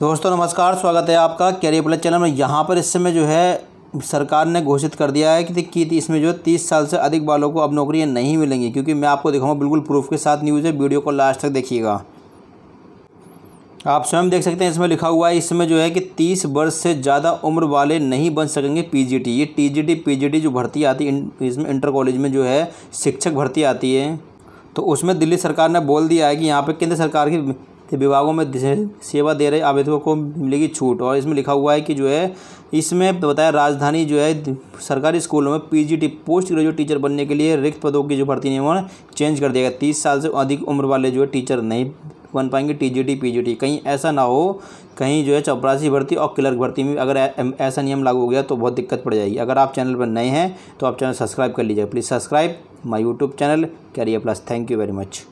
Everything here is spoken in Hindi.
दोस्तों नमस्कार स्वागत है आपका कैरियर प्लस चैनल में यहाँ पर इस समय जो है सरकार ने घोषित कर दिया है कि कि इसमें जो तीस साल से अधिक बालों को अब नौकरियाँ नहीं मिलेंगी क्योंकि मैं आपको दिखाऊंगा बिल्कुल प्रूफ के साथ न्यूज़ है वीडियो को लास्ट तक देखिएगा आप स्वयं देख सकते हैं इसमें लिखा हुआ है इसमें जो है कि तीस वर्ष से ज़्यादा उम्र वाले नहीं बन सकेंगे पी ये टी जी जो भर्ती आती है इसमें इंटर कॉलेज में जो है शिक्षक भर्ती आती है तो उसमें दिल्ली सरकार ने बोल दिया है कि यहाँ पर केंद्र सरकार की विभागों में सेवा दे रहे आवेदकों को मिलेगी छूट और इसमें लिखा हुआ है कि जो है इसमें बताया राजधानी जो है सरकारी स्कूलों में पीजीटी पोस्ट ग्रेजुएट टीचर बनने के लिए रिक्त पदों की जो भर्ती नियमों चेंज कर दिया गया तीस साल से अधिक उम्र वाले जो है टीचर नहीं बन पाएंगे टीजीटी पीजीटी कहीं ऐसा ना हो कहीं जो है चपरासी भर्ती और क्लर्क भर्ती में अगर ऐसा नियम लागू हो गया तो बहुत दिक्कत पड़ जाएगी अगर आप चैनल पर नए हैं तो आप चैनल सब्सक्राइब कर लीजिए please subscribe my YouTube channel career plus thank you very much